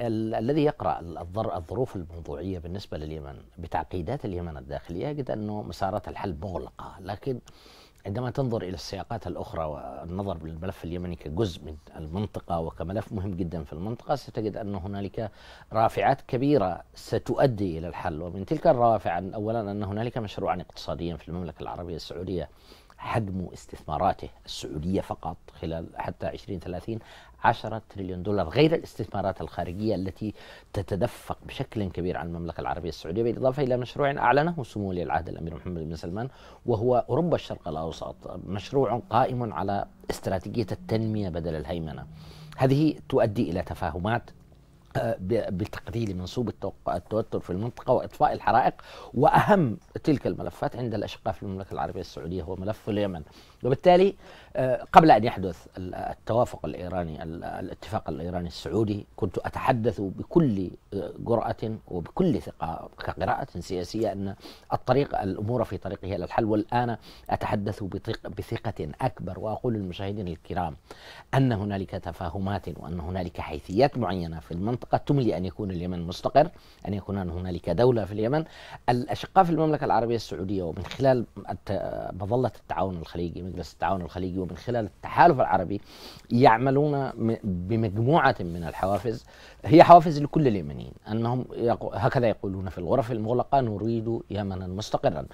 الذي يقرأ الظروف الموضوعية بالنسبة لليمن بتعقيدات اليمن الداخلية يجد أنه مسارات الحل مغلقة لكن عندما تنظر إلى السياقات الأخرى والنظر للملف اليمني كجزء من المنطقة وكملف مهم جدا في المنطقة ستجد أن هنالك رافعات كبيرة ستؤدي إلى الحل ومن تلك الروافع أولا أن هنالك مشروعا اقتصاديا في المملكة العربية السعودية حجم استثماراته السعودية فقط خلال حتى 2030 10 تريليون دولار غير الاستثمارات الخارجية التي تتدفق بشكل كبير على المملكة العربية السعودية بالإضافة إلى مشروع أعلنه سمو ولي العهد الأمير محمد بن سلمان وهو أوروبا الشرق الأوسط مشروع قائم على استراتيجية التنمية بدل الهيمنة هذه تؤدي إلى تفاهمات بتقليل منسوب التوتر في المنطقة وإطفاء الحرائق وأهم تلك الملفات عند الأشقاء في المملكة العربية السعودية هو ملف اليمن وبالتالي آه، قبل أن يحدث التوافق الإيراني الاتفاق الإيراني السعودي كنت أتحدث بكل آه، جرأة وبكل ثقة كقراءة سياسية أن الطريق الأمور في طريقها إلى الحل والآن أتحدث بثقة أكبر وأقول للمشاهدين الكرام أن هنالك تفاهمات وأن هنالك حيثيات معينة في المنطقة قد تملي أن يكون اليمن مستقر أن يكون هنالك دولة في اليمن الأشقاء في المملكة العربية السعودية ومن خلال مظلة التعاون الخليجي مجلس التعاون الخليجي ومن خلال التحالف العربي يعملون بمجموعة من الحوافز هي حوافز لكل اليمنيين أنهم هكذا يقولون في الغرف المغلقة نريد يمنا مستقرا